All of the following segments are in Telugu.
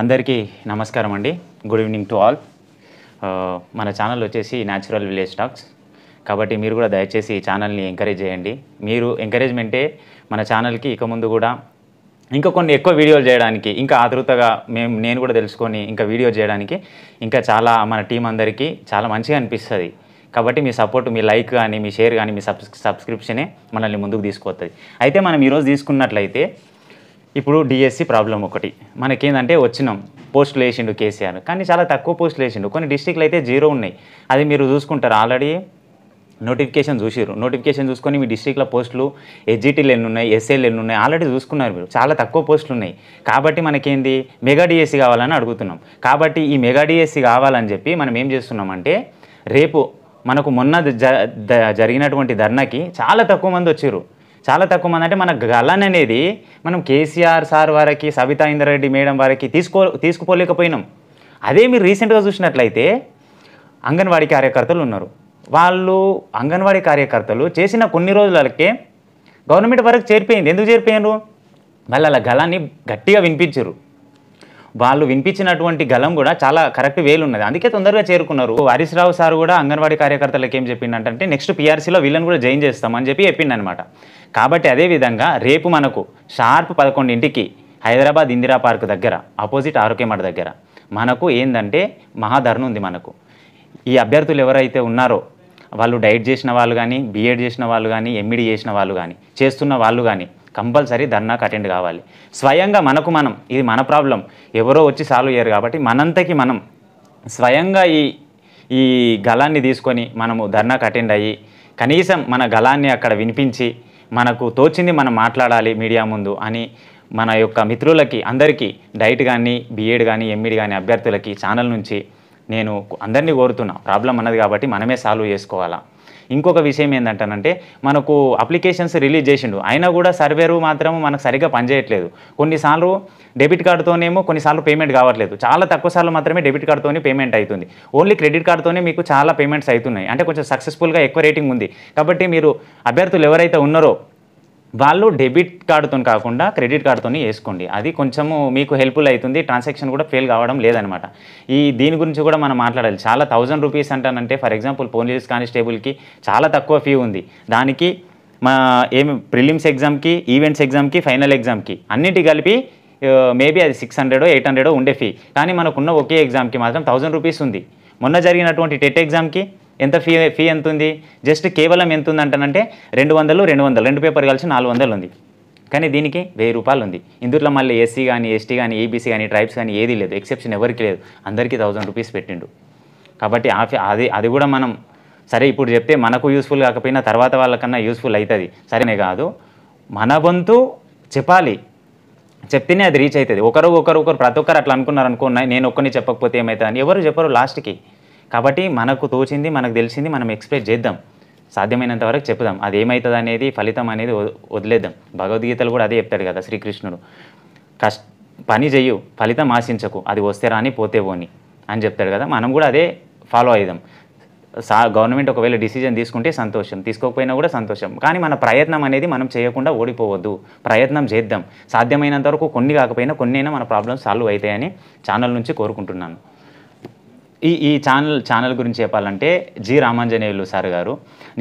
అందరికీ నమస్కారం అండి గుడ్ ఈవినింగ్ టు ఆల్ మన ఛానల్ వచ్చేసి న్యాచురల్ విలేజ్ టాక్స్ కాబట్టి మీరు కూడా దయచేసి ఈ ఛానల్ని ఎంకరేజ్ చేయండి మీరు ఎంకరేజ్మెంటే మన ఛానల్కి ఇక ముందు కూడా ఇంకా కొన్ని ఎక్కువ వీడియోలు చేయడానికి ఇంకా ఆతృతగా మేము నేను కూడా తెలుసుకొని ఇంకా వీడియో చేయడానికి ఇంకా చాలా మన టీం అందరికీ చాలా మంచిగా అనిపిస్తుంది కాబట్టి మీ సపోర్ట్ మీ లైక్ కానీ మీ షేర్ కానీ మీ సబ్స్ సబ్స్క్రిప్షనే మనల్ని ముందుకు తీసుకొస్తుంది అయితే మనం ఈరోజు తీసుకున్నట్లయితే ఇప్పుడు డిఎస్సి ప్రాబ్లం ఒకటి మనకేందంటే వచ్చినాం పోస్టులు వేసిండు కేసీఆర్ కానీ చాలా తక్కువ పోస్టులు వేసిండు కొన్ని డిస్టిక్లు అయితే జీరో ఉన్నాయి అది మీరు చూసుకుంటారు ఆల్రెడీ నోటిఫికేషన్ చూసిరు నోటిఫికేషన్ చూసుకొని మీ డిస్టిక్లో పోస్టులు ఎస్జిటీలు ఎన్ని ఉన్నాయి ఎస్ఏలు ఎన్ని ఉన్నాయి ఆల్రెడీ చూసుకున్నారు మీరు చాలా తక్కువ పోస్టులు ఉన్నాయి కాబట్టి మనకేంది మెగా డిఎస్సి కావాలని అడుగుతున్నాం కాబట్టి ఈ మెగా డిఎస్సి కావాలని చెప్పి మనం ఏం చేస్తున్నామంటే రేపు మనకు మొన్న జరిగినటువంటి ధర్నాకి చాలా తక్కువ మంది వచ్చారు చాలా తక్కువ మంది అంటే మన గలన్ అనేది మనం కేసీఆర్ సార్ వారికి సబితా ఇంద్రారెడ్డి మేడం వారికి తీసుకో తీసుకుపోలేకపోయినాం అదే మీరు రీసెంట్గా చూసినట్లయితే అంగన్వాడీ కార్యకర్తలు ఉన్నారు వాళ్ళు అంగన్వాడీ కార్యకర్తలు చేసిన కొన్ని రోజులకే గవర్నమెంట్ వరకు చేరిపోయింది ఎందుకు చేరిపోయారు వాళ్ళు అలా గలాన్ని గట్టిగా వినిపించరు వాళ్ళు వినిపించినటువంటి గలం కూడా చాలా కరెక్ట్ వేలు ఉన్నది అందుకే తొందరగా చేరుకున్నారు హరీష్ రావు సార్ కూడా అంగన్వాడీ కార్యకర్తలకు ఏం చెప్పిందంటే నెక్స్ట్ పీఆర్సీలో వీళ్ళని కూడా జాయిన్ చేస్తామని చెప్పి చెప్పిండనమాట కాబట్టి అదేవిధంగా రేపు మనకు షార్ప్ పదకొండింటికి హైదరాబాద్ ఇందిరా పార్క్ దగ్గర ఆపోజిట్ ఆరోగ్య మఠ దగ్గర మనకు ఏంటంటే మహాధరణ ఉంది మనకు ఈ అభ్యర్థులు ఎవరైతే ఉన్నారో వాళ్ళు డైట్ చేసిన వాళ్ళు కానీ బీఎడ్ చేసిన వాళ్ళు కానీ ఎంఈడి చేసిన వాళ్ళు కానీ చేస్తున్న వాళ్ళు కానీ కంపల్సరీ ధర్నాకు అటెండ్ కావాలి స్వయంగా మనకు మనం ఇది మన ప్రాబ్లం ఎవరో వచ్చి సాల్వ్ చేయరు కాబట్టి మనంతకి మనం స్వయంగా ఈ ఈ గలాన్ని తీసుకొని మనము ధర్నాకు అటెండ్ అయ్యి కనీసం మన గలాన్ని అక్కడ వినిపించి మనకు తోచింది మనం మాట్లాడాలి మీడియా ముందు అని మన యొక్క మిత్రులకి అందరికీ డైట్ కానీ బీఎడ్ కానీ ఎంఈడ్ కానీ అభ్యర్థులకి ఛానల్ నుంచి నేను అందరినీ కోరుతున్నా ప్రాబ్లం అన్నది కాబట్టి మనమే సాల్వ్ చేసుకోవాలా ఇంకొక విషయం ఏంటంటానంటే మనకు అప్లికేషన్స్ రిలీజ్ చేసిండు అయినా కూడా సర్వేరు మాత్రం మనకు సరిగ్గా పనిచేయట్లేదు కొన్నిసార్లు డెబిట్ కార్డుతోనేమో కొన్నిసార్లు పేమెంట్ కావట్లేదు చాలా తక్కువ సార్లు మాత్రమే డెబిట్ కార్డుతోనే పేమెంట్ అవుతుంది ఓన్లీ క్రెడిట్ కార్డుతోనే మీకు చాలా పేమెంట్స్ అవుతున్నాయి అంటే కొంచెం సక్సెస్ఫుల్గా ఎక్కువ రేటింగ్ ఉంది కాబట్టి మీరు అభ్యర్థులు ఎవరైతే ఉన్నారో వాళ్ళు డెబిట్ కార్డుతో కాకుండా క్రెడిట్ కార్డుతో వేసుకోండి అది కొంచెము మీకు హెల్ప్ఫుల్ అవుతుంది ట్రాన్సాక్షన్ కూడా ఫెయిల్ కావడం లేదనమాట ఈ దీని గురించి కూడా మనం మాట్లాడాలి చాలా థౌజండ్ రూపీస్ అంటానంటే ఫర్ ఎగ్జాంపుల్ పోలీస్ కానిస్టేబుల్కి చాలా తక్కువ ఫీ ఉంది దానికి మా ఏమి ప్రిలిమ్స్ ఎగ్జామ్కి ఈవెంట్స్ ఎగ్జామ్కి ఫైనల్ ఎగ్జామ్కి అన్నిటి కలిపి మేబీ అది సిక్స్ హండ్రెడో ఎయిట్ హండ్రెడో ఉండే ఫీ కానీ మనకున్న ఒకే ఎగ్జామ్కి మాత్రం థౌజండ్ రూపీస్ ఉంది మొన్న జరిగినటువంటి టెట్ ఎగ్జామ్కి ఎంత ఫీ ఫీ ఎంత ఉంది జస్ట్ కేవలం ఎంత ఉంది అంటానంటే రెండు వందలు రెండు వందలు రెండు పేపర్ కలిసి నాలుగు వందలు ఉంది కానీ దీనికి వెయ్యి రూపాయలు ఉంది ఇందులో మళ్ళీ ఎస్సీ కానీ ఎస్టీ కానీ ఏబీసీ కానీ ట్రైబ్స్ కానీ ఏది లేదు ఎక్సెప్షన్ ఎవరికి లేదు అందరికీ థౌజండ్ రూపీస్ పెట్టిండు కాబట్టి అది అది కూడా మనం సరే ఇప్పుడు చెప్తే మనకు యూస్ఫుల్ కాకపోయినా తర్వాత వాళ్ళకన్నా యూస్ఫుల్ అవుతుంది సరేనే కాదు మన వంతు చెప్పాలి చెప్తేనే అది రీచ్ అవుతుంది ఒకరు ఒకరు ఒకరు ప్రతి ఒక్కరు అట్లా అనుకున్నారు అనుకున్నాయి నేను ఒక్కరిని చెప్పకపోతే ఏమవుతుంది అని ఎవరు చెప్పరు లాస్ట్కి కాబట్టి మనకు తోచింది మనకు తెలిసింది మనం ఎక్స్ప్రెస్ చేద్దాం సాధ్యమైనంత వరకు చెప్దాం అది ఏమవుతుంది అనేది ఫలితం అనేది వదిలేద్దాం భగవద్గీతలు కూడా అదే చెప్తాడు కదా శ్రీకృష్ణుడు కష్ట పని చెయ్యు ఫలితం ఆశించకు అది వస్తే రాని పోతే పోని అని చెప్తాడు కదా మనం కూడా అదే ఫాలో అవుదాం సా గవర్నమెంట్ ఒకవేళ డిసిజన్ తీసుకుంటే సంతోషం తీసుకోకపోయినా కూడా సంతోషం కానీ మన ప్రయత్నం అనేది మనం చేయకుండా ఓడిపోవద్దు ప్రయత్నం చేద్దాం సాధ్యమైనంత వరకు కొన్ని కాకపోయినా కొన్నైనా మన ప్రాబ్లమ్స్ సాల్వ్ అవుతాయని ఛానల్ నుంచి కోరుకుంటున్నాను ఈ ఈ ఛానల్ ఛానల్ గురించి చెప్పాలంటే జి రామాంజనేయులు సార్ గారు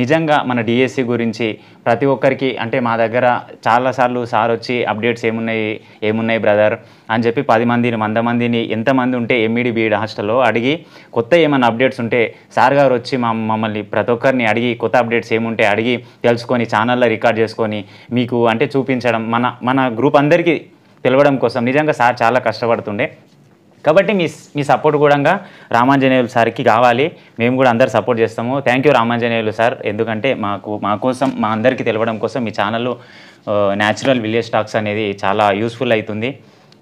నిజంగా మన డిఎస్సి గురించి ప్రతి ఒక్కరికి అంటే మా దగ్గర చాలాసార్లు సార్ వచ్చి అప్డేట్స్ ఏమున్నాయి ఏమున్నాయి బ్రదర్ అని చెప్పి పది మందిని వంద మందిని ఎంతమంది ఉంటే ఎంఈడి బీఈడ్ హాస్టల్లో అడిగి కొత్త ఏమైనా అప్డేట్స్ ఉంటే సార్ గారు వచ్చి మా మమ్మల్ని ప్రతి ఒక్కరిని అడిగి కొత్త అప్డేట్స్ ఏముంటే అడిగి తెలుసుకొని ఛానల్లో రికార్డ్ చేసుకొని మీకు అంటే చూపించడం మన మన గ్రూప్ అందరికీ తెలవడం కోసం నిజంగా సార్ చాలా కష్టపడుతుండే కాబట్టి మీ మీ సపోర్ట్ కూడా రామాంజనేయులు సార్కి కావాలి మేము కూడా అందరు సపోర్ట్ చేస్తాము థ్యాంక్ యూ రామాంజనేయులు సార్ ఎందుకంటే మాకు మా కోసం మా అందరికీ తెలవడం కోసం మీ ఛానల్లో న్యాచురల్ విలేజ్ స్టాక్స్ అనేది చాలా యూస్ఫుల్ అవుతుంది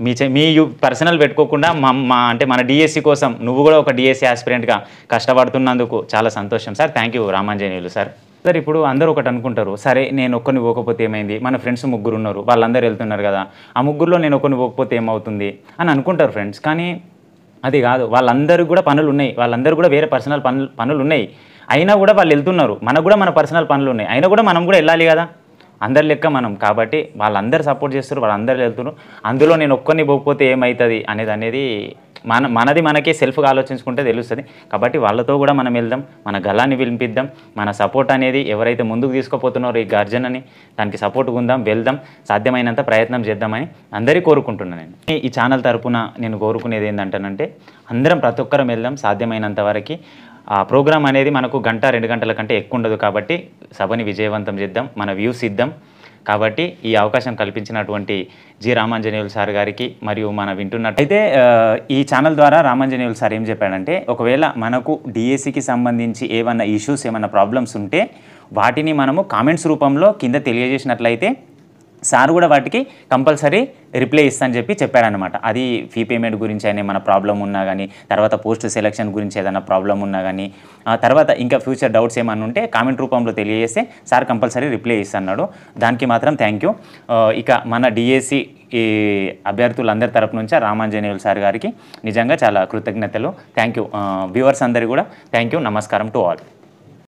మీ మీ పర్సనల్ పెట్టుకోకుండా మా మా అంటే మన డిఎస్సి కోసం నువ్వు కూడా ఒక డిఎస్సి ఆస్పిరెంట్గా కష్టపడుతున్నందుకు చాలా సంతోషం sir thank you Ramanjaneyulu sir sir ఇప్పుడు అందరూ ఒకటి అనుకుంటారు సరే నేను ఒక్కరిని పోకపోతే ఏమైంది మన ఫ్రెండ్స్ ముగ్గురు ఉన్నారు వాళ్ళందరూ వెళ్తున్నారు కదా ఆ ముగ్గురులో నేను ఒకరిని పోకపోతే ఏమవుతుంది అని అనుకుంటారు ఫ్రెండ్స్ కానీ అది కాదు వాళ్ళందరూ కూడా పనులు ఉన్నాయి వాళ్ళందరూ కూడా వేరే పర్సనల్ పనులు పనులు ఉన్నాయి అయినా కూడా వాళ్ళు వెళ్తున్నారు మనకు కూడా మన పర్సనల్ పనులు ఉన్నాయి అయినా కూడా మనం కూడా వెళ్ళాలి కదా అందరి లెక్క మనం కాబట్టి వాళ్ళందరూ సపోర్ట్ చేస్తారు వాళ్ళందరూ వెళ్తున్నారు అందులో నేను ఒక్కరిని పోకపోతే ఏమవుతుంది అనేది అనేది మన మనది మనకే సెల్ఫ్గా ఆలోచించుకుంటే తెలుస్తుంది కాబట్టి వాళ్ళతో కూడా మనం వెళ్దాం మన గలాన్ని వినిపిద్దాం మన సపోర్ట్ అనేది ఎవరైతే ముందుకు తీసుకుపోతున్నారో ఈ గార్జన్ అని దానికి సపోర్ట్ ఉందాం వెళ్దాం సాధ్యమైనంత ప్రయత్నం చేద్దామని అందరి కోరుకుంటున్నాను నేను ఈ ఛానల్ తరపున నేను కోరుకునేది ఏంటంటానంటే అందరం ప్రతి ఒక్కరం వెళ్దాం సాధ్యమైనంత వరకు ఆ ప్రోగ్రామ్ అనేది మనకు గంట రెండు గంటల కంటే ఎక్కువ ఉండదు కాబట్టి సభని విజయవంతం చేద్దాం మన వ్యూస్ ఇద్దాం కాబట్టి ఈ అవకాశం కల్పించినటువంటి జి రామాంజనేయులు సార్ గారికి మరియు మనం వింటున్నట్టు అయితే ఈ ఛానల్ ద్వారా రామాంజనేయులు సార్ ఏం చెప్పాడంటే ఒకవేళ మనకు డిఎస్సికి సంబంధించి ఏమన్నా ఇష్యూస్ ఏమన్నా ప్రాబ్లమ్స్ ఉంటే వాటిని మనము కామెంట్స్ రూపంలో కింద తెలియజేసినట్లయితే సార్ కూడా వాటికి కంపల్సరీ రిప్లై ఇస్తా అని చెప్పి చెప్పారనమాట అది ఫీ పేమెంట్ గురించి అయినా ఏమైనా ప్రాబ్లం ఉన్నా కానీ తర్వాత పోస్ట్ సెలక్షన్ గురించి ఏదైనా ప్రాబ్లం ఉన్నా కానీ తర్వాత ఇంకా ఫ్యూచర్ డౌట్స్ ఏమైనా ఉంటే కామెంట్ రూపంలో తెలియజేస్తే సార్ కంపల్సరీ రిప్లై ఇస్తున్నాడు దానికి మాత్రం థ్యాంక్ యూ ఇక మన డిఎస్సి ఈ అభ్యర్థులందరి తరపు నుంచి రామాంజనేయులు సార్ గారికి నిజంగా చాలా కృతజ్ఞతలు థ్యాంక్ యూ వ్యూవర్స్ అందరికీ కూడా థ్యాంక్ యూ నమస్కారం టు ఆల్